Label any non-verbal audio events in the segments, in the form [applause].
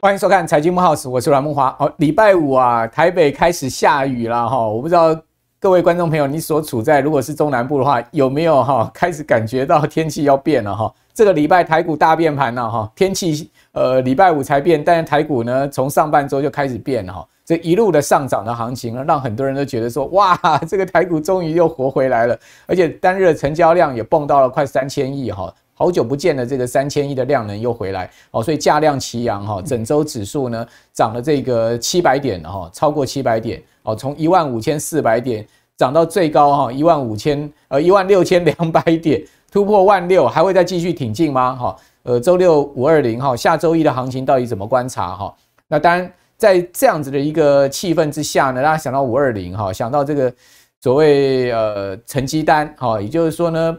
欢迎收看《财经木 house》，我是蓝梦华。哦，礼拜五啊，台北开始下雨了哈。我不知道各位观众朋友，你所处在如果是中南部的话，有没有哈开始感觉到天气要变了哈？这个礼拜台股大变盘了哈，天气呃礼拜五才变，但是台股呢从上半周就开始变了哈。这一路的上涨的行情，让很多人都觉得说哇，[laughs] 这个台股终于又活回来了，而且单日成交量也蹦到了快三千亿哈。好久不见的这个三千亿的量能又回来哦，所以价量齐扬哈，整周指数呢涨了这个七百点哈，超过七百点哦，从一万五千四百点涨到最高哈一万五千呃一万六千两百点突破万六，还会再继续挺进吗？哈，呃，周六五二零哈，下周一的行情到底怎么观察哈？那当然在这样子的一个气氛之下呢，大家想到五二零哈，想到这个所谓呃成绩单哈，也就是说呢。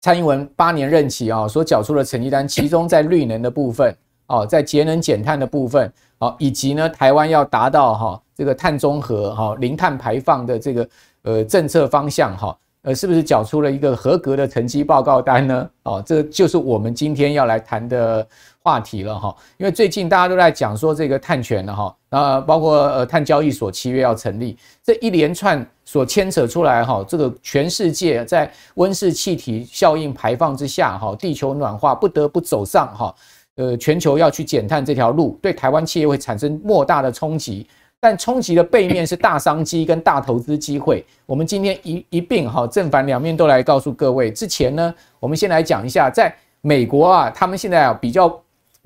蔡英文八年任期啊，所缴出的成绩单，[coughs] 其中在绿能的部分啊，在节能减碳的部分啊，以及呢，台湾要达到哈这个碳中和哈零碳排放的这个呃政策方向哈。呃，是不是缴出了一个合格的成绩报告单呢？哦，这就是我们今天要来谈的话题了哈。因为最近大家都在讲说这个碳权了哈，啊，包括呃碳交易所七月要成立，这一连串所牵扯出来哈，这个全世界在温室气体效应排放之下哈，地球暖化不得不走上哈，呃，全球要去减碳这条路，对台湾企业会产生莫大的冲击。但冲击的背面是大商机跟大投资机会。我们今天一一并哈正反两面都来告诉各位。之前呢，我们先来讲一下，在美国啊，他们现在啊比较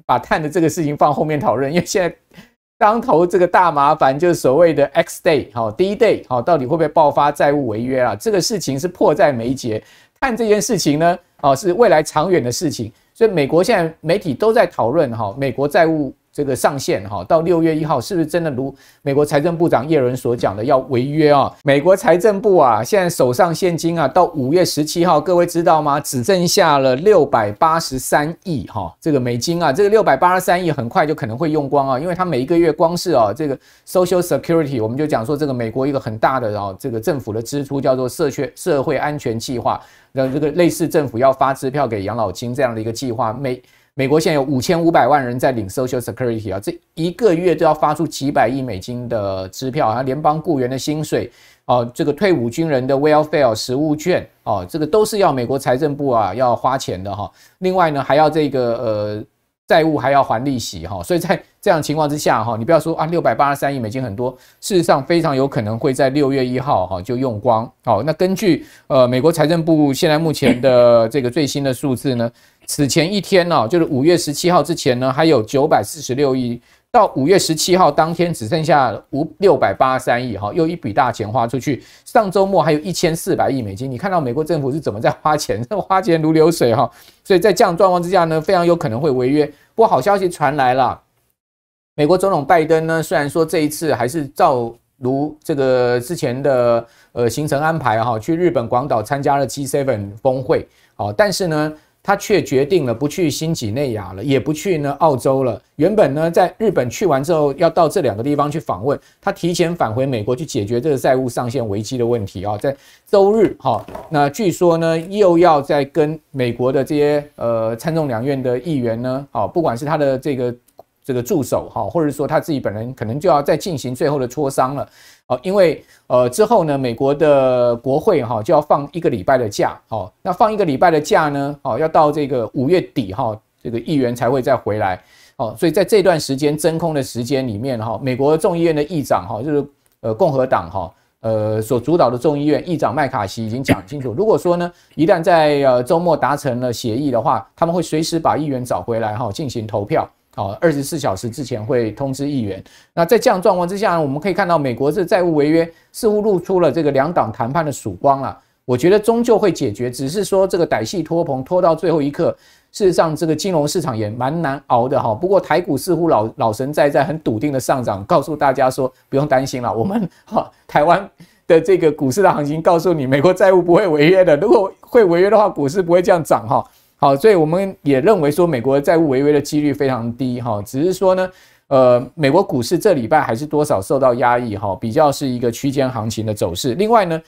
把碳的这个事情放后面讨论，因为现在当头这个大麻烦就是所谓的 X day 好第一 day 好，到底会不会爆发债务违约啊？这个事情是迫在眉睫。碳这件事情呢，啊是未来长远的事情，所以美国现在媒体都在讨论哈，美国债务。这个上限哈，到六月一号是不是真的如美国财政部长耶伦所讲的要违约啊？美国财政部啊，现在手上现金啊，到五月十七号，各位知道吗？只剩下了六百八十三亿哈，这个美金啊，这个六百八十三亿很快就可能会用光啊，因为它每一个月光是啊，这个 Social Security，我们就讲说这个美国一个很大的啊，这个政府的支出叫做社区社会安全计划，那这个类似政府要发支票给养老金这样的一个计划，每美国现在有五千五百万人在领 Social Security 啊，这一个月都要发出几百亿美金的支票啊，联邦雇员的薪水啊，这个退伍军人的 Welfare 食物券啊，这个都是要美国财政部啊要花钱的哈。另外呢，还要这个呃债务还要还利息哈，所以在这样情况之下哈，你不要说啊，六百八十三亿美金很多，事实上非常有可能会在六月一号哈就用光。好，那根据呃美国财政部现在目前的这个最新的数字呢？此前一天呢，就是五月十七号之前呢，还有九百四十六亿，到五月十七号当天只剩下五六百八十三亿哈，又一笔大钱花出去。上周末还有一千四百亿美金，你看到美国政府是怎么在花钱？[laughs] 花钱如流水哈，所以在这样状况之下呢，非常有可能会违约。不过好消息传来了，美国总统拜登呢，虽然说这一次还是照如这个之前的呃行程安排哈，去日本广岛参加了 g seven 峰会，好，但是呢。他却决定了不去新几内亚了，也不去呢澳洲了。原本呢在日本去完之后，要到这两个地方去访问，他提前返回美国去解决这个债务上限危机的问题啊。在周日，哈，那据说呢又要在跟美国的这些呃参众两院的议员呢，哦，不管是他的这个。这个助手哈，或者说他自己本人可能就要再进行最后的磋商了，哦，因为呃之后呢，美国的国会哈就要放一个礼拜的假，哦，那放一个礼拜的假呢，哦要到这个五月底哈，这个议员才会再回来，哦，所以在这段时间真空的时间里面哈，美国众议院的议长哈就是呃共和党哈呃所主导的众议院议长麦卡锡已经讲清楚，如果说呢一旦在呃周末达成了协议的话，他们会随时把议员找回来哈进行投票。好，二十四小时之前会通知议员。那在这样状况之下，我们可以看到美国这债务违约似乎露出了这个两党谈判的曙光了。我觉得终究会解决，只是说这个歹戏拖棚拖到最后一刻。事实上，这个金融市场也蛮难熬的哈。不过台股似乎老老神在在，很笃定的上涨，告诉大家说不用担心了，我们哈台湾的这个股市的行情，告诉你美国债务不会违约的。如果会违约的话，股市不会这样涨哈。好，所以我们也认为说，美国债务违约的几率非常低，哈，只是说呢，呃，美国股市这礼拜还是多少受到压抑，哈，比较是一个区间行情的走势。另外呢，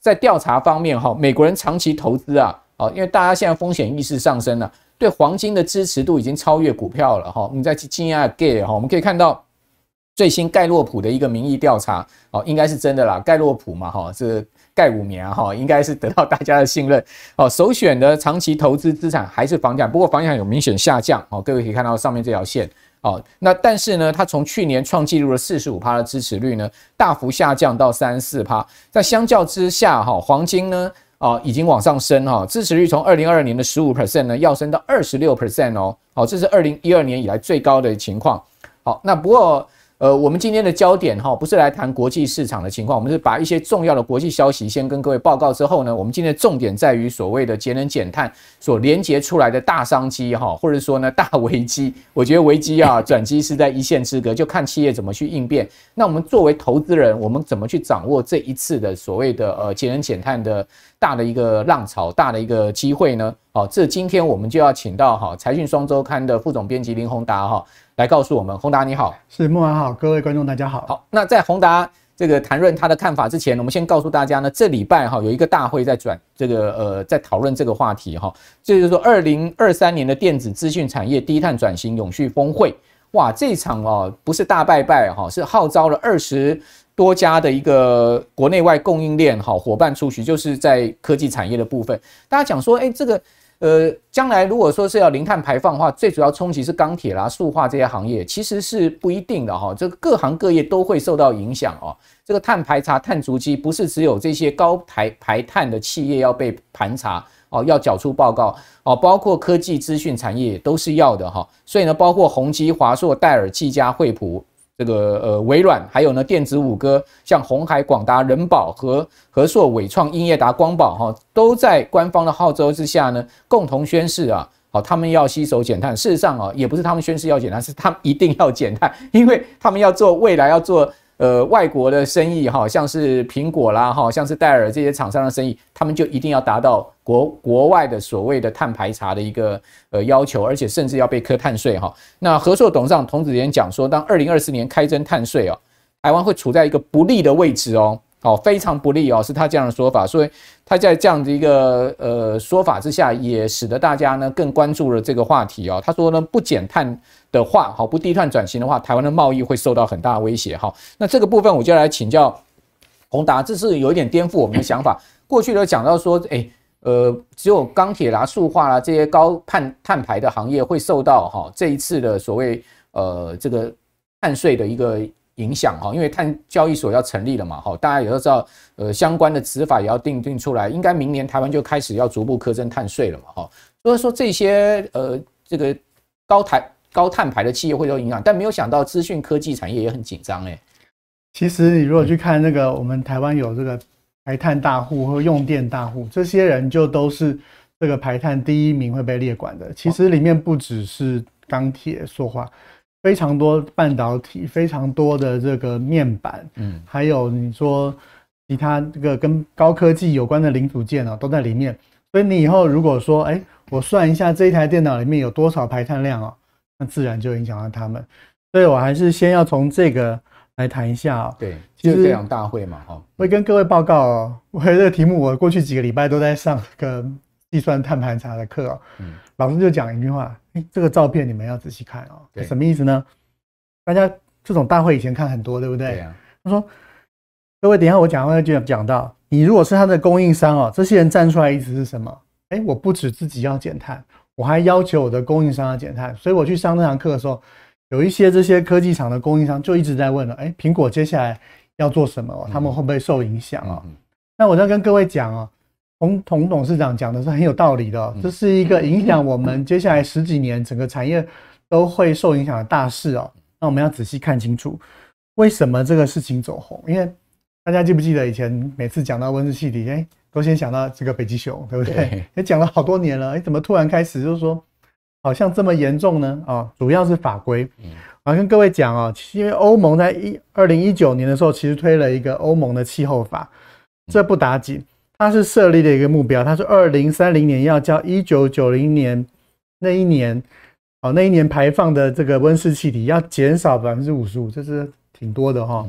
在调查方面，哈，美国人长期投资啊，哦，因为大家现在风险意识上升了，对黄金的支持度已经超越股票了，哈，你再进一下 y 哈，我们可以看到。最新盖洛普的一个民意调查哦，应该是真的啦。盖洛普嘛，哈，这盖五年哈，应该是得到大家的信任哦。首选的长期投资资产还是房价，不过房产有明显下降哦。各位可以看到上面这条线哦。那但是呢，它从去年创纪录的四十五趴的支持率呢，大幅下降到三十四趴。在相较之下哈，黄金呢啊已经往上升哈，支持率从二零二二年的十五 percent 呢，要升到二十六 percent 哦。好，这是二零一二年以来最高的情况。好，那不过。呃，我们今天的焦点哈，不是来谈国际市场的情况，我们是把一些重要的国际消息先跟各位报告之后呢，我们今天重点在于所谓的节能减碳所连接出来的大商机哈，或者说呢大危机，我觉得危机啊转机是在一线之隔，就看企业怎么去应变。那我们作为投资人，我们怎么去掌握这一次的所谓的呃节能减碳的？大的一个浪潮，大的一个机会呢？好，这今天我们就要请到哈财讯双周刊的副总编辑林宏达哈来告诉我们，宏达你好，是木安好，各位观众大家好。好，那在宏达这个谈论他的看法之前，我们先告诉大家呢，这礼拜哈有一个大会在转这个呃在讨论这个话题哈，这就是说二零二三年的电子资讯产业低碳转型永续峰会，哇，这场哦不是大拜拜哈，是号召了二十。多家的一个国内外供应链哈伙伴出去，就是在科技产业的部分。大家讲说，哎，这个呃，将来如果说是要零碳排放的话，最主要冲击是钢铁啦、塑化这些行业，其实是不一定的哈。这个各行各业都会受到影响哦。这个碳排查、碳足迹不是只有这些高排排碳的企业要被盘查哦，要缴出报告哦，包括科技资讯产业都是要的哈。所以呢，包括宏基、华硕、戴尔、技嘉、惠普。这个呃，微软还有呢，电子五哥，像红海、广达、人保和和硕、伟创、英业达、光宝，哈，都在官方的号召之下呢，共同宣誓啊，好，他们要洗手减碳。事实上啊，也不是他们宣誓要减碳，是他们一定要减碳，因为他们要做未来要做。呃，外国的生意哈，像是苹果啦哈，像是戴尔这些厂商的生意，他们就一定要达到国国外的所谓的碳排查的一个呃要求，而且甚至要被磕碳税哈。那合作董事长童子贤讲说，当二零二四年开征碳税哦，台湾会处在一个不利的位置哦，哦，非常不利哦，是他这样的说法，所以他在这样的一个呃说法之下，也使得大家呢更关注了这个话题哦。他说呢，不减碳。的话，好不低碳转型的话，台湾的贸易会受到很大的威胁。哈，那这个部分我就来请教宏达，这是有一点颠覆我们的想法。过去都讲到说，哎，呃，只有钢铁啦、塑化啦这些高碳碳排的行业会受到哈这一次的所谓呃这个碳税的一个影响。哈，因为碳交易所要成立了嘛，哈，大家也都知道，呃，相关的执法也要定定出来，应该明年台湾就开始要逐步苛征碳税了嘛，哈。所以说这些呃这个高台高碳排的企业会受影响，但没有想到资讯科技产业也很紧张哎。其实你如果去看那个，我们台湾有这个排碳大户和用电大户，这些人就都是这个排碳第一名会被列管的。其实里面不只是钢铁、塑化，非常多半导体、非常多的这个面板，嗯，还有你说其他这个跟高科技有关的零组件哦，都在里面。所以你以后如果说，哎，我算一下这一台电脑里面有多少排碳量哦。那自然就影响到他们，所以我还是先要从这个来谈一下。对，其实这场大会嘛，哈，会跟各位报告。我这个题目，我过去几个礼拜都在上一个计算碳盘查的课。嗯，老师就讲一句话：，这个照片你们要仔细看哦。」什么意思呢？大家这种大会以前看很多，对不对？他说，各位，等一下我讲话就要讲到，你如果是他的供应商哦，这些人站出来意思是什么？哎，我不止自己要减碳。我还要求我的供应商要减碳，所以我去上那堂课的时候，有一些这些科技厂的供应商就一直在问了：，哎，苹果接下来要做什么？他们会不会受影响啊？那我在跟各位讲啊，洪洪董事长讲的是很有道理的，这是一个影响我们接下来十几年整个产业都会受影响的大事哦。那我们要仔细看清楚为什么这个事情走红，因为大家记不记得以前每次讲到温室气体，哎。都先想到这个北极熊，对不对？[laughs] 也讲了好多年了，哎，怎么突然开始就是说好像这么严重呢？啊，主要是法规。我要跟各位讲哦，因为欧盟在一二零一九年的时候，其实推了一个欧盟的气候法，这不打紧，它是设立了一个目标，它是二零三零年要叫一九九零年那一年，哦，那一年排放的这个温室气体要减少百分之五十五，这是挺多的哈。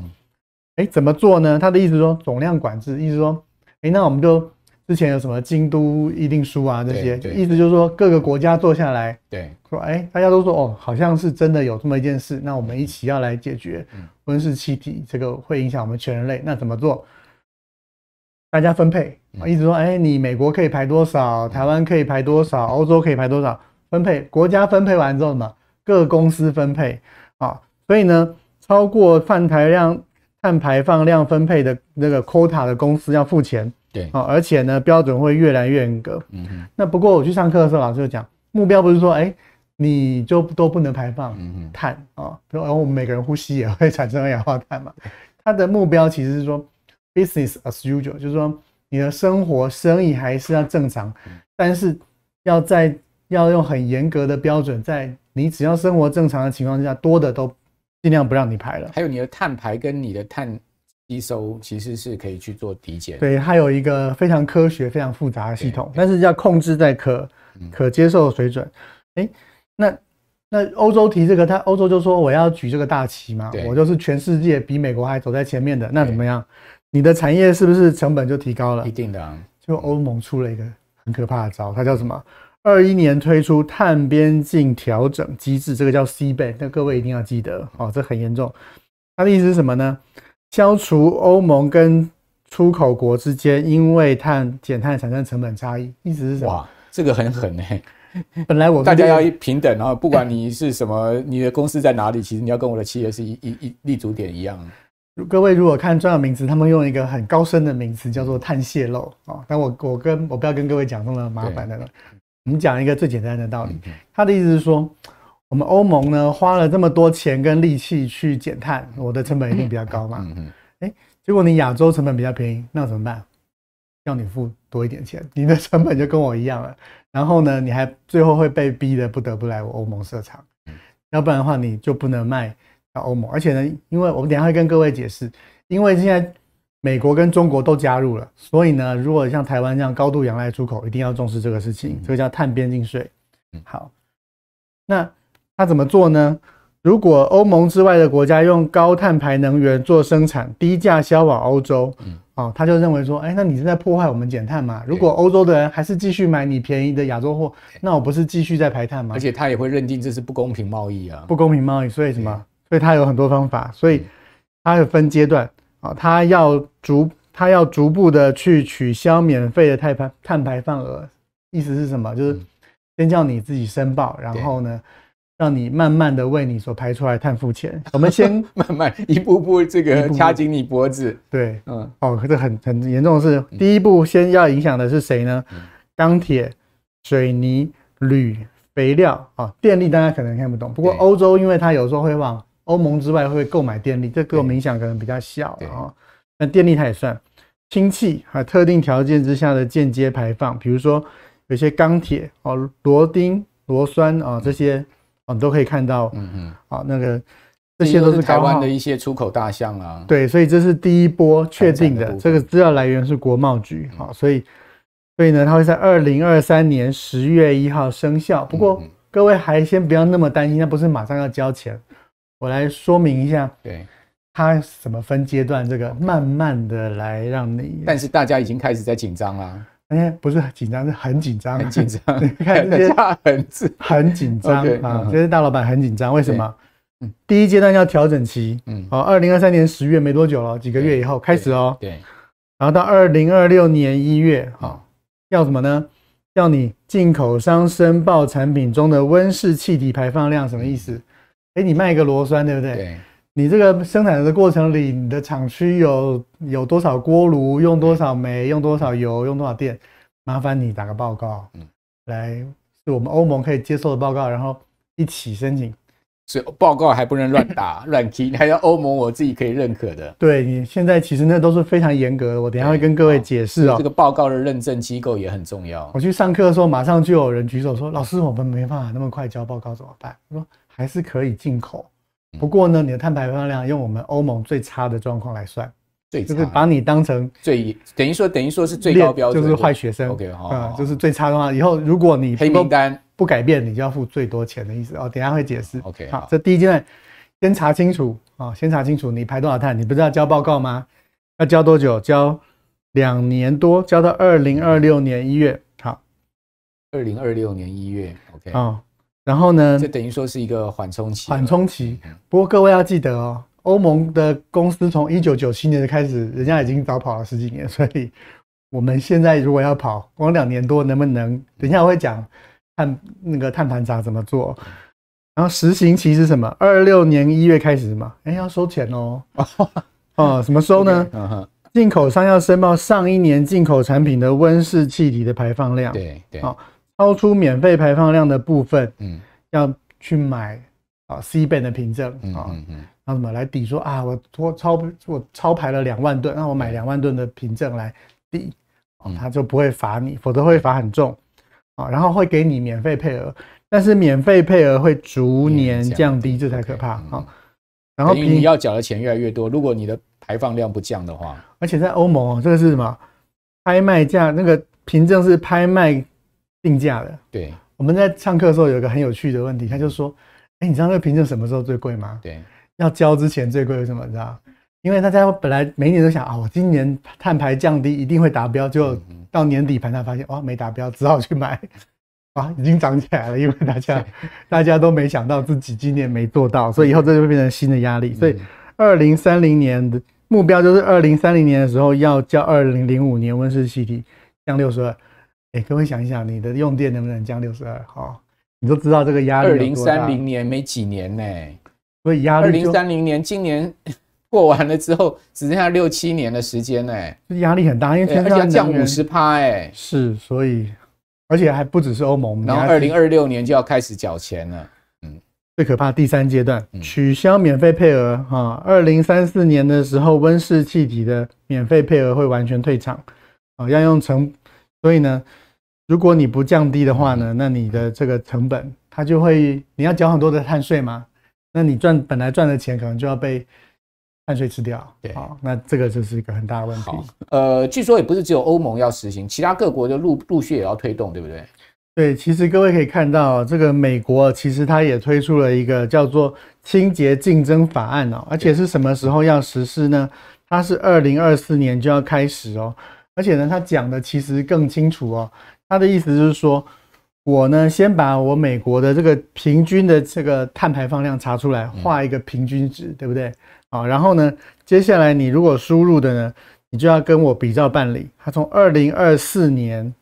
哎，怎么做呢？他的意思说总量管制，意思说。哎，那我们就之前有什么《京都议定书》啊，这些，意思就是说各个国家坐下来，对，说，哎，大家都说，哦，好像是真的有这么一件事，那我们一起要来解决温室气体，这个会影响我们全人类，那怎么做？大家分配，一直说，哎，你美国可以排多少，台湾可以排多少，欧洲可以排多少，分配，国家分配完之后嘛，各公司分配，啊，所以呢，超过饭台量。碳排放量分配的那个 quota 的公司要付钱，对啊，而且呢，标准会越来越严格。嗯那不过我去上课的时候，老师就讲，目标不是说，哎，你就都不能排放碳啊？然后我们每个人呼吸也会产生二氧化碳嘛。他的目标其实是说 business as usual，就是说你的生活、生意还是要正常，但是要在要用很严格的标准，在你只要生活正常的情况下，多的都。尽量不让你排了，还有你的碳排跟你的碳吸收其实是可以去做抵减。对，它有一个非常科学、非常复杂的系统，但是要控制在可可接受的水准。哎，那那欧洲提这个，他欧洲就说我要举这个大旗嘛，我就是全世界比美国还走在前面的。那怎么样？你的产业是不是成本就提高了？一定的。就欧盟出了一个很可怕的招，它叫什么？二一年推出碳边境调整机制，这个叫 CBA，那各位一定要记得哦，这很严重。它的意思是什么呢？消除欧盟跟出口国之间因为碳减碳产生成本差异，意思是？哇，这个很狠呢。本来我大家要平等，然后不管你是什么，[laughs] 你的公司在哪里，其实你要跟我的企业是一一立足点一样。各位如果看专有名词，他们用一个很高深的名词叫做碳泄漏啊，但我我跟我不要跟各位讲那么麻烦的。我们讲一个最简单的道理，他的意思是说，我们欧盟呢花了这么多钱跟力气去减碳，我的成本一定比较高嘛。嗯嗯。哎，结果你亚洲成本比较便宜，那怎么办？要你付多一点钱，你的成本就跟我一样了。然后呢，你还最后会被逼的不得不来我欧盟设厂，要不然的话你就不能卖到欧盟。而且呢，因为我们等下会跟各位解释，因为现在。美国跟中国都加入了，所以呢，如果像台湾这样高度仰赖出口，一定要重视这个事情。这个叫碳边境税。好，那他怎么做呢？如果欧盟之外的国家用高碳排能源做生产，低价销往欧洲，嗯，哦，他就认为说，哎，那你是在破坏我们减碳嘛？如果欧洲的人还是继续买你便宜的亚洲货，那我不是继续在排碳吗？而且他也会认定这是不公平贸易啊，不公平贸易。所以什么？所以他有很多方法，所以他有分阶段。啊，他要逐他要逐步的去取消免费的碳排碳排放额，意思是什么？就是先叫你自己申报，然后呢，让你慢慢的为你所排出来碳付钱。[laughs] 我们先 [laughs] 慢慢一步步这个掐紧你脖子。对，嗯，哦，这很很严重的是，第一步先要影响的是谁呢？钢铁、水泥、铝、肥料啊，电力大家可能看不懂，不过欧洲因为它有时候会往。欧盟之外会购买电力，这个影响可能比较小啊、哈。那电力它也算，氢气啊，特定条件之下的间接排放，比如说有些钢铁哦，螺钉、螺栓啊这些啊，都可以看到。嗯嗯。啊，那个这些都是台湾的一些出口大项啊。对，所以这是第一波确定的。这个资料来源是国贸局啊，所以所以呢，它会在二零二三年十月一号生效。不过各位还先不要那么担心，那不是马上要交钱。我来说明一下，对它怎么分阶段，这个慢慢的来让你。但是大家已经开始在紧张了。哎，不是紧张，是很紧张，很紧张。[laughs] 看，现在很很紧张啊！就是大老板很紧张，为什么？第一阶段要调整期，嗯，好，二零二三年十月没多久了，几个月以后开始哦。对，然后到二零二六年一月，啊，要什么呢？要你进口商申报产品中的温室气体排放量，什么意思？哎，你卖一个螺栓，对不对？对。你这个生产的过程里，你的厂区有有多少锅炉，用多少煤，用多少油，用多少电？麻烦你打个报告，嗯，来是我们欧盟可以接受的报告，然后一起申请。所以报告还不能乱打 [laughs] 乱提，还要欧盟我自己可以认可的。对你现在其实那都是非常严格的，我等下会跟各位解释啊。这个报告的认证机构也很重要。我去上课的时候，马上就有人举手说：“老师，我们没办法那么快交报告，怎么办？”我说。还是可以进口，不过呢，你的碳排放量用我们欧盟最差的状况来算，就是把你当成最，等于说等于说是最高标准，就是坏学生。OK，啊，就是最差的话，以后如果你黑名单不改变，你就要付最多钱的意思。哦，等下会解释。OK，好，这第一段先查清楚啊，先查清楚你排多少碳，你不知道交报告吗？要交多久？交两年多，交到二零二六年一月。好，二零二六年一月。OK，啊。然后呢，就等于说是一个缓冲期。缓冲期。不过各位要记得哦，欧盟的公司从一九九七年的开始，人家已经早跑了十几年，所以我们现在如果要跑，光两年多能不能？等一下我会讲，碳那个碳盘查怎么做。然后实行期是什么？二六年一月开始什么？哎，要收钱哦。[laughs] 哦，什怎么收呢？进口商要申报上一年进口产品的温室气体的排放量。对对。超出免费排放量的部分，嗯，要去买啊 C band 的凭证啊，嗯嗯，那、怎么来抵说啊，我超超我超排了两万吨，那我买两万吨的凭证来抵，他就不会罚你，否则会罚很重，啊，然后会给你免费配额，但是免费配额会逐年降低，这才可怕啊。然后你要缴的钱越来越多，如果你的排放量不降的话，而且在欧盟，这个是什么拍卖价？那个凭证是拍卖。定价的，对，我们在上课的时候有一个很有趣的问题，他就说，哎，你知道那个凭证什么时候最贵吗？对，要交之前最贵，为什么？你知道？因为大家本来每年都想啊，我今年碳排降低一定会达标，就到年底盘，才发现哇，没达标，只好去买，啊，[laughs] 已经涨起来了，因为大家 [laughs] 大家都没想到自己今年没做到，所以以后这就变成新的压力。所以二零三零年的目标就是二零三零年的时候要交二零零五年温室气体降六十二，哎，各位想一想，你的用电能不能降六十二？哈，你都知道这个压力。二零三零年没几年呢，所以压力。二零三零年，今年 [laughs] 过完了之后，只剩下六七年的时间呢，压力很大。因而且降五十趴，哎，是，所以而且还不只是欧盟。然后二零二六年就要开始缴钱了。嗯，最可怕第三阶段取消免费配额哈。二零三四年的时候，温室气体的免费配额会完全退场，啊，要用成。所以呢，如果你不降低的话呢，那你的这个成本它就会，你要缴很多的碳税嘛，那你赚本来赚的钱可能就要被碳税吃掉。对，好，那这个就是一个很大的问题。呃，据说也不是只有欧盟要实行，其他各国就陆陆续续也要推动，对不对？对，其实各位可以看到，这个美国其实它也推出了一个叫做《清洁竞争法案》哦，而且是什么时候要实施呢？它是二零二四年就要开始哦。而且呢，他讲的其实更清楚哦。他的意思就是说，我呢先把我美国的这个平均的这个碳排放量查出来，画一个平均值，对不对？啊，然后呢，接下来你如果输入的呢，你就要跟我比照办理。他从二零二四年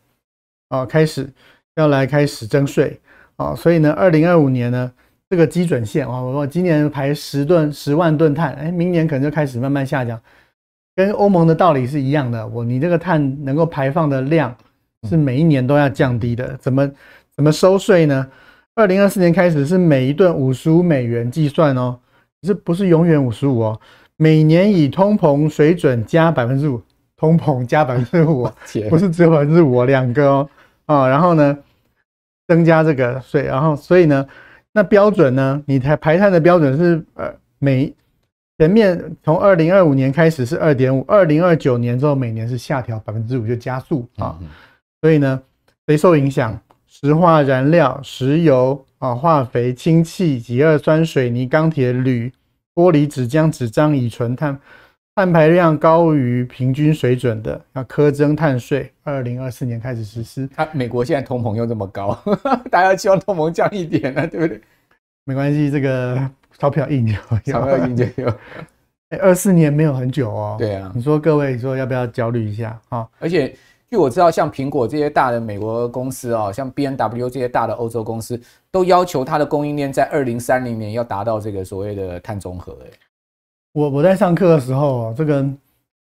啊开始要来开始征税啊，所以呢，二零二五年呢这个基准线啊，我今年排十吨十万吨碳，哎，明年可能就开始慢慢下降。跟欧盟的道理是一样的，我你这个碳能够排放的量是每一年都要降低的，怎么怎么收税呢？二零二四年开始是每一吨五十五美元计算哦，是不是永远五十五哦？每年以通膨水准加百分之五，通膨加百分之五，不是只有百分之五两个哦啊，然后呢增加这个税，然后所以呢那标准呢，你排排碳的标准是呃每。前面从二零二五年开始是二点五，二零二九年之后每年是下调百分之五就加速啊，所以呢，谁受影响？石化燃料、石油啊、化肥、氢气、乙二酸、水泥、钢铁、铝、玻璃、纸浆、纸张、乙醇、碳，碳排量高于平均水准的要苛征碳税。二零二四年开始实施。他美国现在通膨又这么高，[laughs] 大家希望通膨降一点呢，对不对？没关系，这个钞票硬，钞票一就有。[laughs] 二四年没有很久哦。对啊。你说各位，你说要不要焦虑一下啊？而且据我知道，像苹果这些大的美国公司哦，像 B N W 这些大的欧洲公司，都要求它的供应链在二零三零年要达到这个所谓的碳中和。哎，我我在上课的时候，这个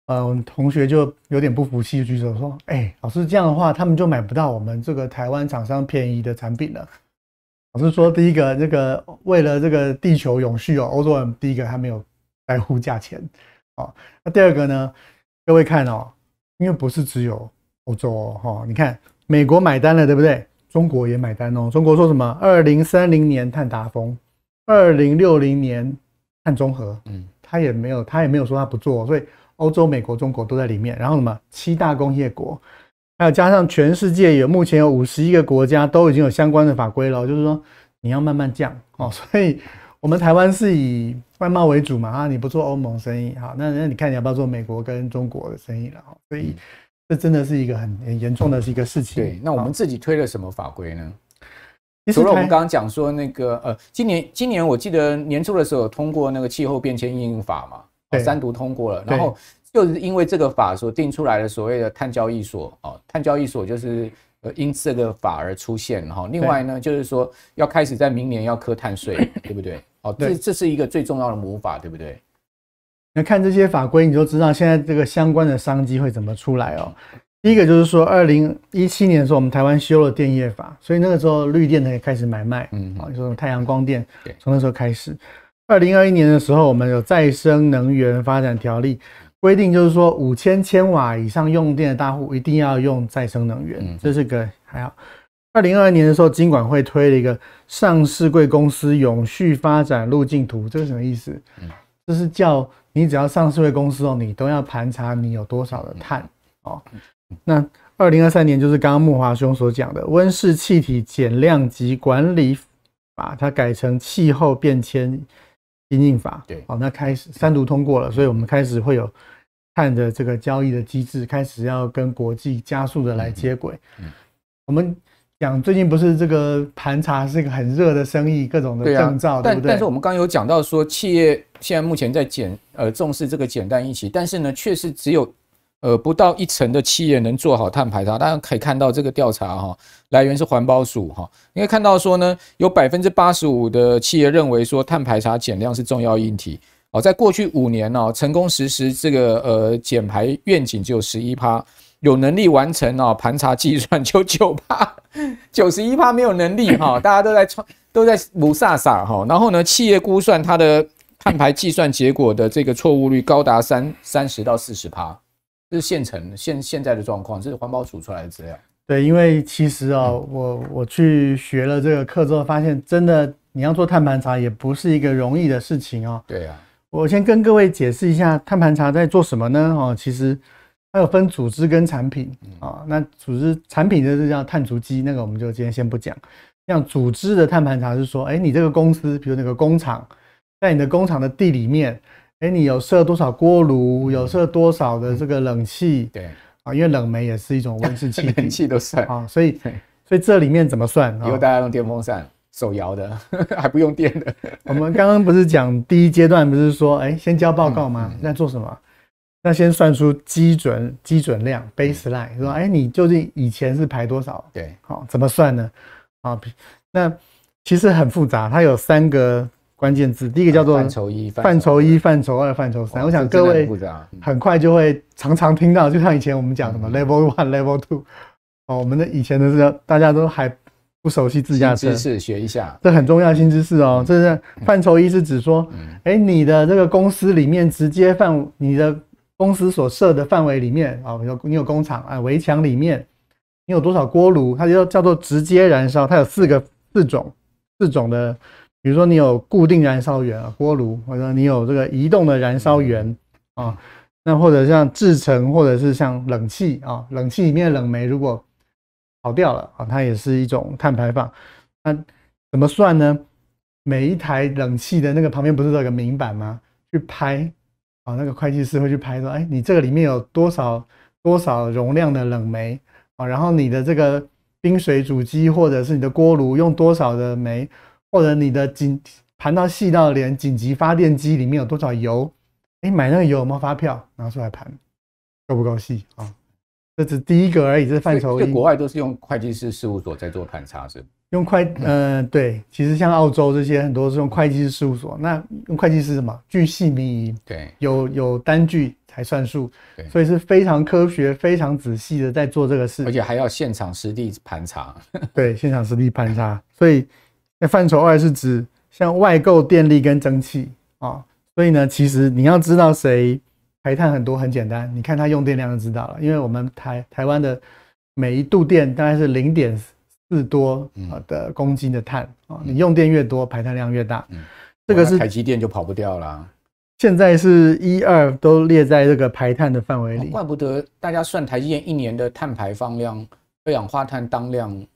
呃同学就有点不服气，举手说：“哎，老师这样的话，他们就买不到我们这个台湾厂商便宜的产品了。”我是说，第一个，这个为了这个地球永续哦，欧洲人第一个还没有在乎价钱啊。那第二个呢？各位看哦，因为不是只有欧洲哦你看美国买单了，对不对？中国也买单哦。中国说什么？二零三零年碳达峰，二零六零年碳中和，嗯，他也没有，他也没有说他不做，所以欧洲、美国、中国都在里面。然后什么？七大工业国。还有加上全世界有目前有五十一个国家都已经有相关的法规了，就是说你要慢慢降哦，所以我们台湾是以外贸为主嘛啊，你不做欧盟生意哈，那那你看你要不要做美国跟中国的生意了哈？所以这真的是一个很很严重的一个事情。对，那我们自己推了什么法规呢？除了我们刚刚讲说那个呃，今年今年我记得年初的时候通过那个气候变迁应用法嘛，三读通过了，然后。就是因为这个法所定出来的所谓的碳交易所哦，碳交易所就是呃因这个法而出现哈。另外呢，就是说要开始在明年要磕碳税，对不对？哦，这这是一个最重要的魔法，对不对？那看这些法规，你就知道现在这个相关的商机会怎么出来哦。第一个就是说，二零一七年的时候，我们台湾修了电业法，所以那个时候绿电也开始买卖，嗯好，就是太阳光电，对，从那时候开始。二零二一年的时候，我们有再生能源发展条例。规定就是说，五千千瓦以上用电的大户一定要用再生能源，这是个还好。二零二二年的时候，经管会推了一个上市贵公司永续发展路径图，这是什么意思？这是叫你只要上市贵公司哦，你都要盘查你有多少的碳哦。那二零二三年就是刚刚木华兄所讲的温室气体减量及管理法，它改成气候变迁。新印法对，好，那开始三读通过了，所以我们开始会有看着这个交易的机制，开始要跟国际加速的来接轨。嗯，我们讲最近不是这个盘查是一个很热的生意，各种的证照，对不对？但但是我们刚有讲到说，企业现在目前在简呃重视这个简单一起，但是呢，确实只有。呃，不到一成的企业能做好碳排查，大家可以看到这个调查哈，来源是环保署哈。可以看到说呢，有百分之八十五的企业认为说碳排查减量是重要议题哦。在过去五年呢，成功实施这个呃减排愿景只有十一趴，有能力完成哦盘查计算就九趴，九十一趴没有能力哈。大家都在创，都在不撒撒哈。然后呢，企业估算它的碳排计算结果的这个错误率高达三三十到四十趴。这是现成现现在的状况，这是环保署出来的资料。对，因为其实啊，我我去学了这个课之后，发现真的你要做碳盘查也不是一个容易的事情哦。对啊，我先跟各位解释一下碳盘查在做什么呢？哦，其实它有分组织跟产品啊。那组织产品就是叫碳足迹，那个我们就今天先不讲。像组织的碳盘查是说，哎，你这个公司，比如那个工厂，在你的工厂的地里面。哎，你有设多少锅炉？有设多少的这个冷气？对啊，因为冷媒也是一种温室气体。[laughs] 冷气都算啊，所以所以这里面怎么算？后大家用电风扇，手摇的，[laughs] 还不用电的。[laughs] 我们刚刚不是讲第一阶段，不是说哎先交报告吗？那做什么？那先算出基准基准量 （base line），说哎你究竟以前是排多少？对，好，怎么算呢？啊，那其实很复杂，它有三个。关键字第一个叫做范畴一、范畴一、范畴二、范畴三。我想各位很快就会常常听到，就像以前我们讲什么 level one、level two。哦，我们的以前的这个大家都还不熟悉。自新知识学一下，这很重要。新知识哦，这是范畴一是指说，哎，你的这个公司里面直接范，你的公司所设的范围里面啊，有你有工厂啊，围墙里面你有多少锅炉，它就叫做直接燃烧，它有四个四种四种的。比如说，你有固定燃烧源啊，锅炉；或者你有这个移动的燃烧源啊，那或者像制成，或者是像冷气啊，冷气里面的冷媒如果跑掉了啊，它也是一种碳排放。那怎么算呢？每一台冷气的那个旁边不是都有个明板吗？去拍啊，那个会计师会去拍说，哎，你这个里面有多少多少容量的冷媒啊？然后你的这个冰水主机或者是你的锅炉用多少的煤？或者你的紧盘到细到连紧急发电机里面有多少油？哎，买那个油有没有发票？拿出来盘，够不够细？啊？这只第一个而已，这范畴。就国外都是用会计师事务所在做盘查，是用会，嗯，对，其实像澳洲这些很多是用会计师事务所。那用会计师什么？据细民疑，对，有有单据才算数。对，所以是非常科学、非常仔细的在做这个事，而且还要现场实地盘查。[laughs] 对，现场实地盘查，所以。范畴二是指像外购电力跟蒸汽啊，所以呢，其实你要知道谁排碳很多很简单，你看它用电量就知道了。因为我们台台湾的每一度电大概是零点四多的公斤的碳啊，你用电越多，排碳量越大。这个是台积电就跑不掉了。现在是一二都列在这个排碳的范围里，怪不得大家算台积电一年的碳排放量，二氧化碳当量。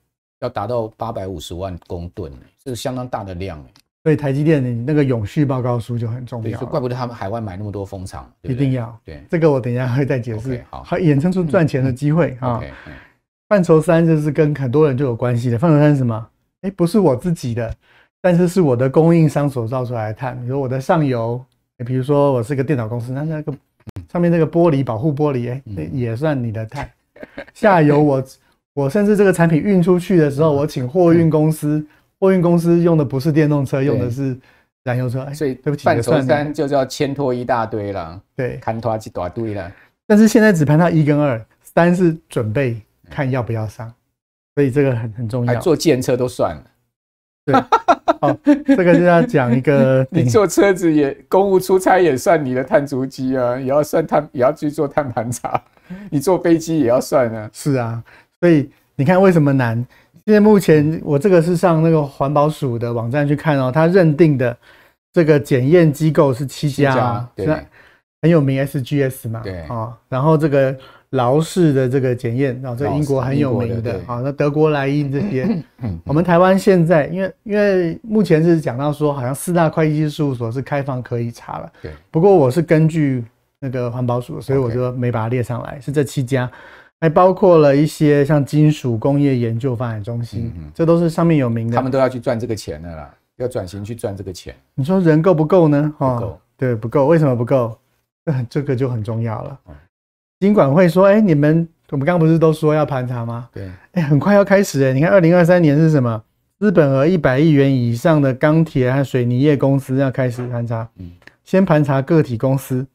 要达到八百五十万公吨，这是相当大的量，哎，所以台积电那个永续报告书就很重要。怪不得他们海外买那么多风场，一定要。对，这个我等一下会再解释。好，衍生出赚钱的机会啊。范畴三就是跟很多人就有关系的。范畴三是什么？哎，不是我自己的，但是是我的供应商所造出来的碳。比如我的上游，哎，比如说我是一个电脑公司，那那个上面那个玻璃保护玻璃，哎，也算你的碳。下游我。我甚至这个产品运出去的时候，我请货运公司，货运公司用的不是电动车，用的是燃油车，所以对不起，也算三，就叫牵拖一大堆了，对，看拖一大堆了。但是现在只盘到一跟二，三是准备看要不要上，所以这个很很重要。做建车都算了，对，[laughs] 哦，这个就要讲一个，[laughs] 你坐车子也公务出差也算你的碳足迹啊，也要算碳，也要去做碳盘查。你坐飞机也要算啊，是啊。所以你看为什么难？因为目前我这个是上那个环保署的网站去看哦，他认定的这个检验机构是七家，对，很有名 SGS 嘛，对啊，然后这个劳氏的这个检验，然后在英国很有名的，啊。那德国莱茵这些，[laughs] 我们台湾现在因为因为目前是讲到说好像四大会计师事务所是开放可以查了，对，不过我是根据那个环保署，所以我就没把它列上来，是这七家。还包括了一些像金属工业研究发展中心，这都是上面有名的。他们都要去赚这个钱的啦，要转型去赚这个钱。你说人够不够呢？不够，对，不够。为什么不够？嗯，这个就很重要了。金管会说，哎，你们我们刚不是都说要盘查吗？对，哎，很快要开始哎。你看，二零二三年是什么？日本额一百亿元以上的钢铁和水泥业公司要开始盘查，嗯，先盘查个体公司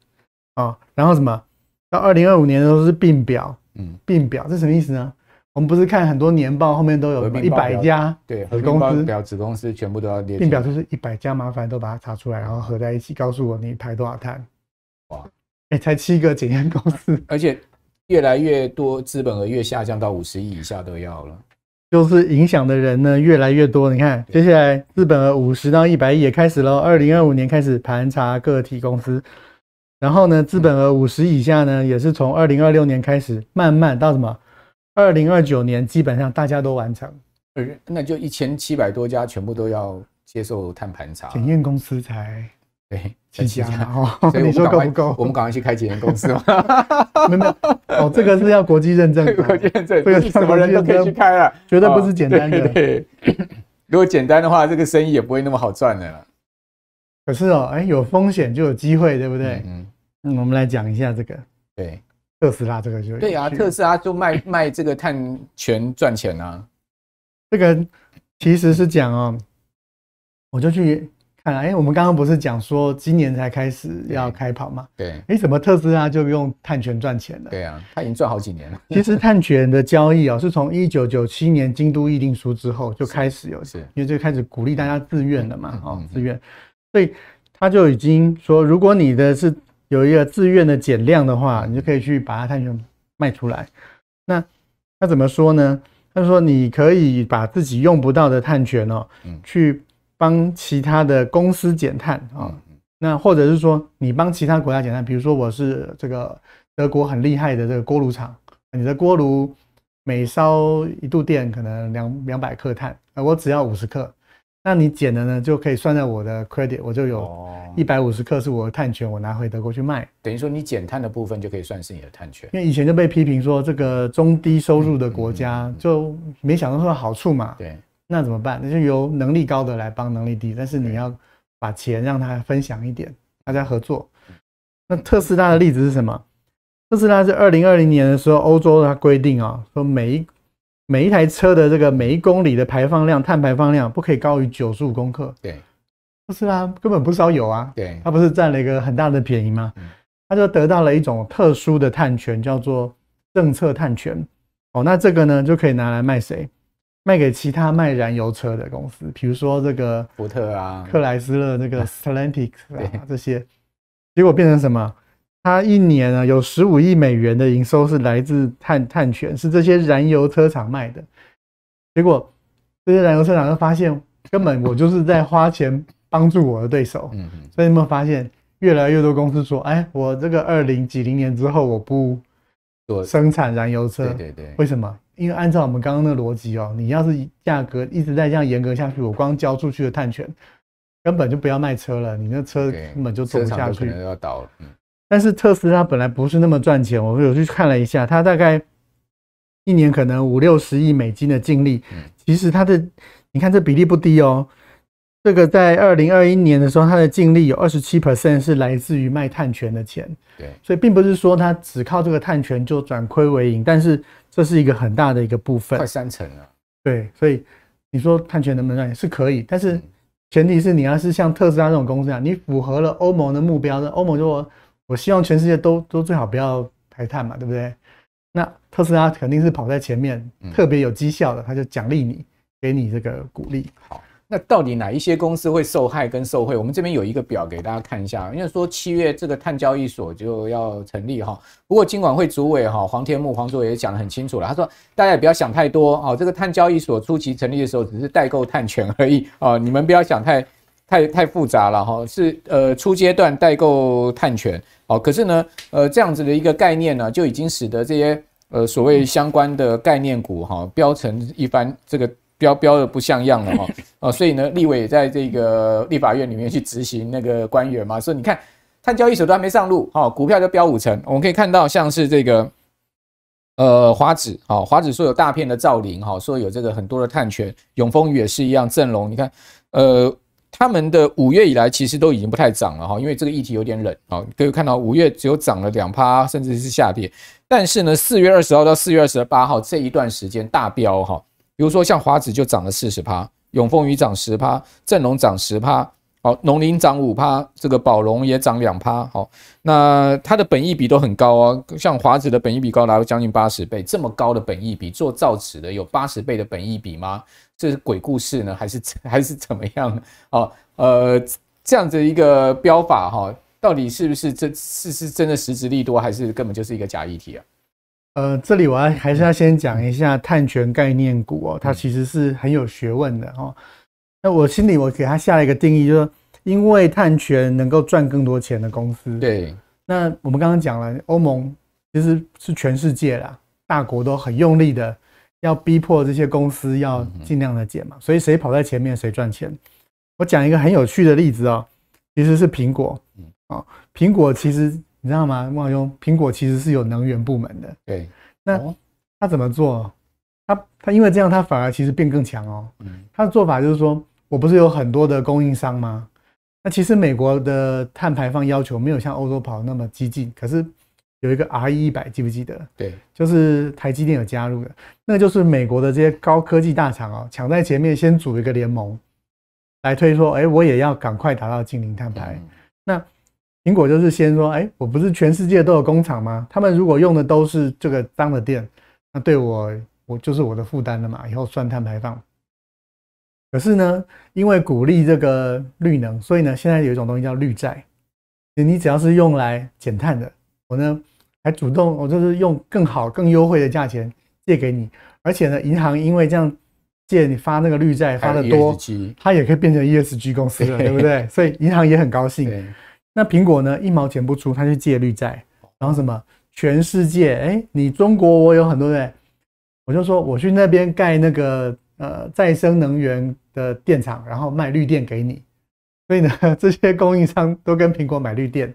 啊，然后什么？到二零二五年都是并表。嗯，并表这什么意思呢？我们不是看很多年报后面都有一百家对合公司表子公司全部都要列，表就是一百家麻烦都把它查出来，然后合在一起告诉我你排多少碳。哇，哎才七个检验公司，[laughs] 而且越来越多资本额越下降到五十亿以下都要了，就是影响的人呢越来越多。你看接下来资本额五十到一百亿也开始了，二零二五年开始盘查个体公司。然后呢，资本额五十以下呢，也是从二零二六年开始，慢慢到什么，二零二九年基本上大家都完成。那就一千七百多家全部都要接受碳盘查，检验公司才对几家所以 [laughs] 你说够不够？我们赶快去开检验公司吧。没 [laughs] 有哦，这个是要国际认证，[laughs] 国际认证，不是什么人都可以去开了，绝对不是简单的。对，如果简单的话，这个生意也不会那么好赚的啦。可是哦，哎，有风险就有机会，对不对？嗯。我们来讲一下这个，对特斯拉这个就对啊，特斯拉就卖 [coughs] 卖这个碳权赚钱啊。这个其实是讲哦，我就去看了，哎，我们刚刚不是讲说今年才开始要开跑嘛？对，哎，怎么特斯拉就用碳权赚钱了？对啊，他已经赚好几年了。其实碳权的交易哦，是从一九九七年京都议定书之后就开始有，是因为就开始鼓励大家自愿了嘛？哦，自愿，所以他就已经说，如果你的是。有一个自愿的减量的话，你就可以去把它碳权卖出来。那那怎么说呢？他说你可以把自己用不到的碳权哦，去帮其他的公司减碳啊。那或者是说你帮其他国家减碳，比如说我是这个德国很厉害的这个锅炉厂，你的锅炉每烧一度电可能两两百克碳，那我只要五十克。那你减的呢，就可以算在我的 credit，我就有一百五十克是我的碳权，我拿回德国去卖。等于说你减碳的部分就可以算是你的碳权，因为以前就被批评说这个中低收入的国家就没想到说好处嘛。对，那怎么办？那就由能力高的来帮能力低，但是你要把钱让他分享一点，大家合作。那特斯拉的例子是什么？特斯拉是二零二零年的时候，欧洲它规定啊，说每一。每一台车的这个每一公里的排放量，碳排放量不可以高于九十五克。对，不是啊，根本不烧油啊。对，他不是占了一个很大的便宜吗？他就得到了一种特殊的碳权，叫做政策碳权。哦，那这个呢就可以拿来卖谁？卖给其他卖燃油车的公司，比如说这个福特啊、克莱斯勒这个 [laughs] Stellantis 啊这些。结果变成什么？它一年啊有十五亿美元的营收是来自碳碳权，是这些燃油车厂卖的。结果这些燃油车厂就发现，根本我就是在花钱帮助我的对手。嗯嗯。所以有没有发现，越来越多公司说，哎，我这个二零几零年之后我不生产燃油车。对对对。为什么？因为按照我们刚刚的逻辑哦，你要是价格一直在这样严格下去，我光交出去的碳权根本就不要卖车了，你那车根本就做不下去。可能要倒了。嗯。但是特斯拉本来不是那么赚钱，我有去看了一下，它大概一年可能五六十亿美金的净利。其实它的，你看这比例不低哦。这个在二零二一年的时候，它的净利有二十七 percent 是来自于卖碳权的钱。对，所以并不是说它只靠这个碳权就转亏为盈，但是这是一个很大的一个部分，快三成了。对，所以你说碳权能不能赚钱是可以，但是前提是你要是像特斯拉这种公司啊，你符合了欧盟的目标，欧盟就我希望全世界都都最好不要排碳嘛，对不对？那特斯拉肯定是跑在前面，特别有绩效的，他就奖励你，给你这个鼓励。好，那到底哪一些公司会受害跟受惠？我们这边有一个表给大家看一下。因为说七月这个碳交易所就要成立哈，不过经管会主委哈黄天木黄总也讲得很清楚了，他说大家也不要想太多哦，这个碳交易所初期成立的时候只是代购碳权而已啊，你们不要想太。太太复杂了哈，是呃初阶段代购碳权哦，可是呢呃这样子的一个概念呢，就已经使得这些呃所谓相关的概念股哈，飙成一番这个飙飙的不像样了哈啊，所以呢立委在这个立法院里面去执行那个官员嘛，所以你看碳交易手段没上路哈，股票就飙五成，我们可以看到像是这个呃华指啊华指说有大片的造林哈，说有这个很多的碳权，永丰宇也是一样，正隆你看呃。他们的五月以来其实都已经不太涨了哈，因为这个议题有点冷啊。可以看到五月只有涨了两趴，甚至是下跌。但是呢，四月二十号到四月二十八号这一段时间大飙哈，比如说像华子就涨了四十趴，永丰鱼涨十趴，正龙涨十趴，好，农林涨五趴，这个宝龙也涨两趴。好，那它的本益比都很高啊，像华子的本益比高达将近八十倍，这么高的本益比做造纸的有八十倍的本益比吗？这是鬼故事呢，还是还是怎么样哦，呃，这样子一个标法哈，到底是不是这是是真的实质力多，还是根本就是一个假议题啊？呃，这里我要还是要先讲一下碳权概念股哦，它其实是很有学问的哦。那我心里我给它下一个定义，就是因为碳权能够赚更多钱的公司。对。那我们刚刚讲了，欧盟其实是全世界啦，大国都很用力的。要逼迫这些公司要尽量的减嘛，所以谁跑在前面谁赚钱。我讲一个很有趣的例子哦，其实是苹果，哦，苹果其实你知道吗，莫勇，苹果其实是有能源部门的。对。那他怎么做？他他因为这样，他反而其实变更强哦。嗯。他的做法就是说我不是有很多的供应商吗？那其实美国的碳排放要求没有像欧洲跑那么激进，可是。有一个 R E 一百，记不记得？对，就是台积电有加入的，那就是美国的这些高科技大厂哦，抢在前面先组一个联盟，来推说，哎，我也要赶快达到净零碳排。那苹果就是先说，哎，我不是全世界都有工厂吗？他们如果用的都是这个脏的电，那对我，我就是我的负担了嘛，以后算碳排放。可是呢，因为鼓励这个绿能，所以呢，现在有一种东西叫绿债，你只要是用来减碳的，我呢。还主动，我就是用更好、更优惠的价钱借给你，而且呢，银行因为这样借你发那个绿债发的多，它也可以变成 E S G 公司了，[laughs] 对不对？所以银行也很高兴。那苹果呢，一毛钱不出，它去借绿债，然后什么？全世界，哎，你中国我有很多的，我就说我去那边盖那个呃再生能源的电厂，然后卖绿电给你。所以呢，[laughs] 这些供应商都跟苹果买绿电，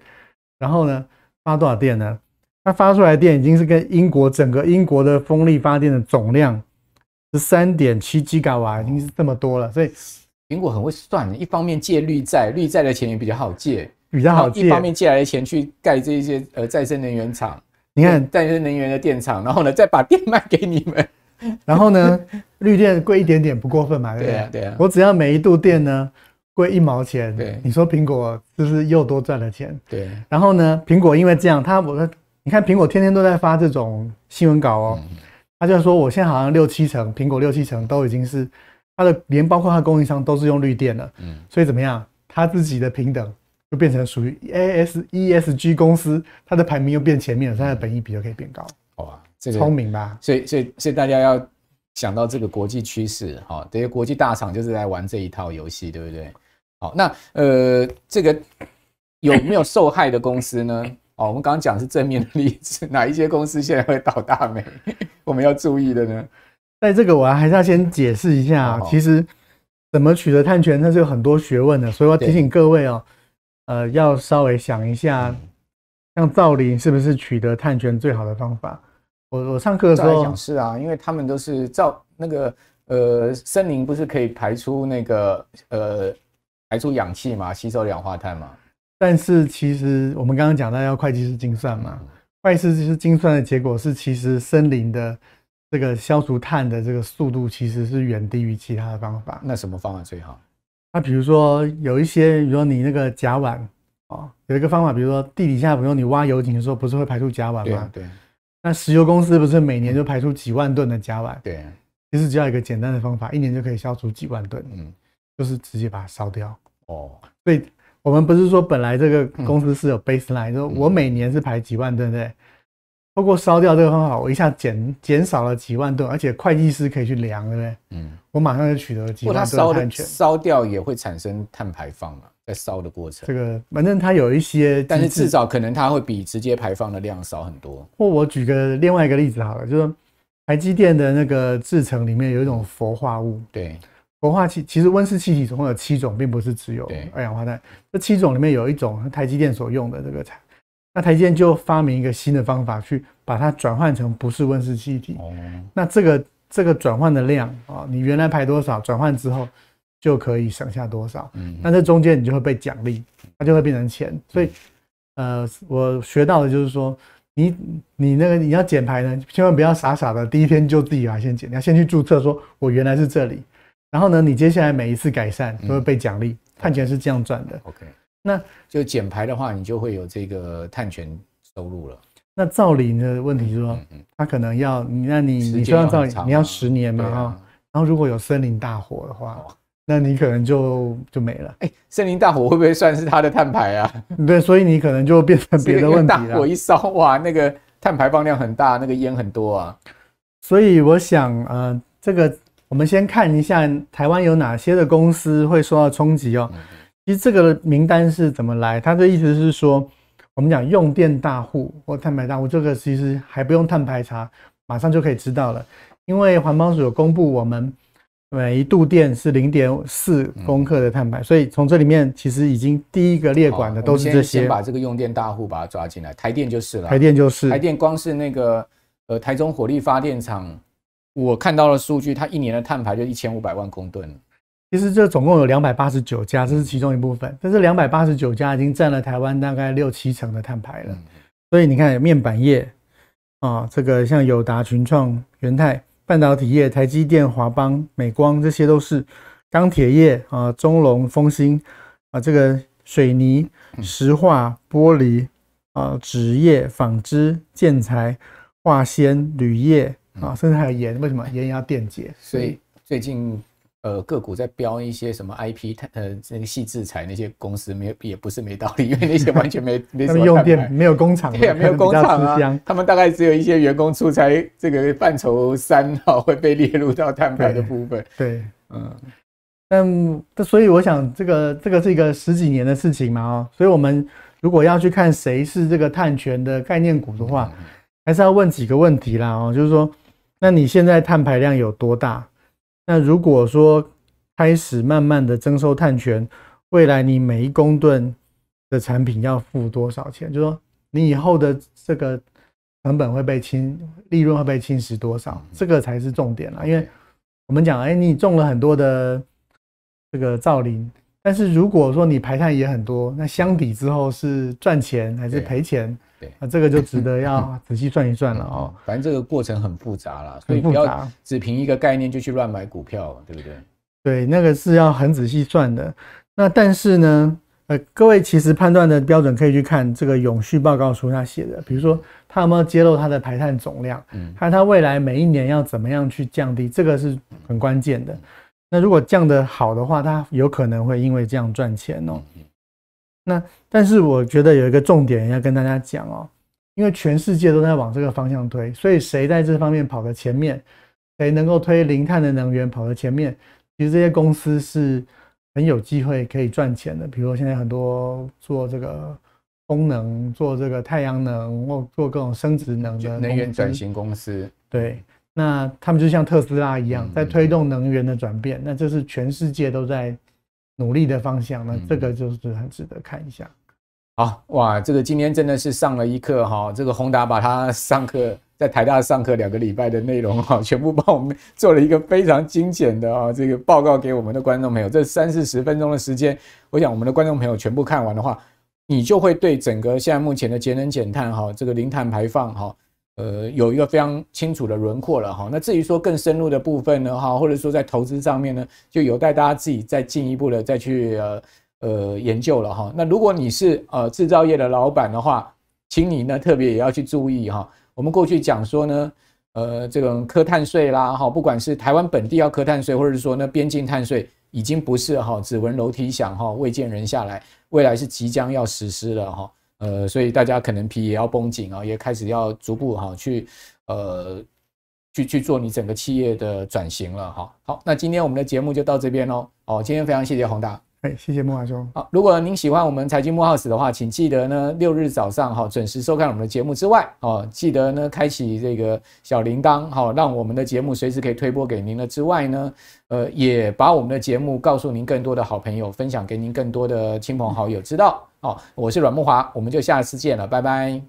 然后呢，发多少电呢？它发出来的电已经是跟英国整个英国的风力发电的总量十三点七吉瓦已经是这么多了，所以苹果很会算。一方面借绿债，绿债的钱也比较好借，比较好借。一方面借来的钱去盖这些呃再生能源厂，你看再生能源的电厂，然后呢再把电卖给你们，[laughs] 然后呢绿电贵一点点不过分嘛？对啊，对啊。我只要每一度电呢贵一毛钱，对，你说苹果就是又多赚了钱，对。然后呢，苹果因为这样，它我说。你看苹果天天都在发这种新闻稿哦，他就说我现在好像六七成苹果六七成都已经是它的，连包括它供应商都是用绿电了，嗯，所以怎么样，它自己的平等就变成属于 A S E S G 公司，它的排名又变前面了，它的本益比就可以变高，好吧，这个聪明吧？所以所以所以大家要想到这个国际趋势哈，这些国际大厂就是在玩这一套游戏，对不对？好，那呃，这个有没有受害的公司呢？哦，我们刚刚讲是正面的例子，[laughs] 哪一些公司现在会倒大霉？[laughs] 我们要注意的呢？在这个，我还是要先解释一下，其实怎么取得碳权，它是有很多学问的，所以我要提醒各位哦，呃，要稍微想一下，像造林是不是取得碳权最好的方法？我我上课的时候讲是啊，因为他们都是造那个呃森林，不是可以排出那个呃排出氧气嘛，吸收二氧化碳嘛。但是其实我们刚刚讲到要会计师精算嘛，会计师精算的结果是，其实森林的这个消除碳的这个速度其实是远低于其他的方法。那什么方法最好？那比如说有一些，比如说你那个甲烷啊，有一个方法，比如说地底下，比如你挖油井的时候，不是会排出甲烷吗？对。那石油公司不是每年就排出几万吨的甲烷？对。其实只要一个简单的方法，一年就可以消除几万吨。嗯。就是直接把它烧掉。哦。所以。我们不是说本来这个公司是有 baseline，说我每年是排几万吨，对不对？不过烧掉这个方法，我一下减减少了几万吨，而且会计师可以去量，对不对？嗯，我马上就取得了几万吨碳权。全。烧掉也会产生碳排放嘛，在烧的过程。这个反正它有一些，但是至少可能它会比直接排放的量少很多。或我举个另外一个例子好了，就是台积电的那个制程里面有一种氟化物，对。文化气其实温室气体总共有七种，并不是只有二氧化碳。这七种里面有一种台积电所用的这个材，那台积电就发明一个新的方法去把它转换成不是温室气体。哦。那这个这个转换的量啊，你原来排多少，转换之后就可以省下多少。嗯。那这中间你就会被奖励，它就会变成钱。所以，呃，我学到的就是说，你你那个你要减排呢，千万不要傻傻的第一天就自己来先减，你要先去注册，说我原来是这里。然后呢，你接下来每一次改善都会被奖励碳权是这样赚的。OK，那就减排的话，你就会有这个碳权收入了。那造林的问题是说，他可能要你，那你你说要造林，你要十年嘛哈。然后如果有森林大火的话，那你可能就就没了。哎，森林大火会不会算是他的碳排啊？对，所以你可能就变成别的问题了。大火一烧，哇，那个碳排放量很大，那个烟很多啊。所以我想，呃，这个。我们先看一下台湾有哪些的公司会受到冲击哦。其实这个名单是怎么来？他的意思是说，我们讲用电大户或碳排大户，这个其实还不用碳排查，马上就可以知道了，因为环保署有公布我们每一度电是零点四公克的碳排，所以从这里面其实已经第一个列管的都是这些。先把这个用电大户把它抓进来，台电就是了。台电就是。台电光是那个呃台中火力发电厂。我看到的数据，它一年的碳排就一千五百万公吨。其实这总共有两百八十九家，这是其中一部分。但是两百八十九家已经占了台湾大概六七成的碳排了。所以你看，面板业啊，这个像友达、群创、元泰；半导体业，台积电、华邦、美光；这些都是钢铁业啊，中隆、丰兴；啊，这个水泥、石化、玻璃啊，纸业、纺织、建材、化纤、铝业。啊，甚至还有盐，为什么 [laughs] 盐要电解？所以最近呃，个股在标一些什么 IP 碳呃那个细制裁那些公司，没也不是没道理，因为那些完全没 [laughs] 没用电，没有工厂，对没有工厂啊，他们大概只有一些员工出差这个范畴三号会被列入到碳排的部分。对，嗯，但所以我想这个这个是一个十几年的事情嘛，哦，所以我们如果要去看谁是这个碳权的概念股的话，还是要问几个问题啦，哦，就是说。那你现在碳排量有多大？那如果说开始慢慢的征收碳权，未来你每一公吨的产品要付多少钱？就说你以后的这个成本会被侵，利润会被侵蚀多少？这个才是重点啦。因为我们讲，哎，你种了很多的这个造林，但是如果说你排碳也很多，那相抵之后是赚钱还是赔钱？那这个就值得要 [laughs] 仔细算一算了哦，反正这个过程很复杂了，所以不要只凭一个概念就去乱买股票，对不对？对，那个是要很仔细算的。那但是呢，呃，各位其实判断的标准可以去看这个永续报告书他写的，比如说他有没有揭露他的排碳总量，嗯，看他未来每一年要怎么样去降低，这个是很关键的。那如果降得好的话，他有可能会因为这样赚钱哦。那但是我觉得有一个重点要跟大家讲哦，因为全世界都在往这个方向推，所以谁在这方面跑在前面，谁能够推零碳的能源跑在前面，其实这些公司是很有机会可以赚钱的。比如说现在很多做这个风能、做这个太阳能或做各种生殖能的能源转型公司，对，那他们就像特斯拉一样，在推动能源的转变。那这是全世界都在。努力的方向，那这个就是很值得看一下。好哇，这个今天真的是上了一课哈。这个宏达把他上课在台大上课两个礼拜的内容哈，全部帮我们做了一个非常精简的啊这个报告给我们的观众朋友。这三四十分钟的时间，我想我们的观众朋友全部看完的话，你就会对整个现在目前的节能减碳哈，这个零碳排放哈。呃，有一个非常清楚的轮廓了哈。那至于说更深入的部分呢哈，或者说在投资上面呢，就有待大家自己再进一步的再去呃呃研究了哈。那如果你是呃制造业的老板的话，请你呢特别也要去注意哈。我们过去讲说呢，呃，这种科碳税啦哈，不管是台湾本地要科碳税，或者是说那边境碳税，已经不是哈，只闻楼梯响哈，未见人下来，未来是即将要实施了哈。呃，所以大家可能皮也要绷紧啊，也开始要逐步哈去，呃，去去做你整个企业的转型了哈。好，那今天我们的节目就到这边喽。哦，今天非常谢谢洪大。谢谢木华兄。好，如果您喜欢我们财经木 house 的话，请记得呢六日早上哈准时收看我们的节目之外，哦记得呢开启这个小铃铛哈，让我们的节目随时可以推播给您了。之外呢，呃也把我们的节目告诉您更多的好朋友，分享给您更多的亲朋好友知道。哦，我是阮木华，我们就下次见了，拜拜。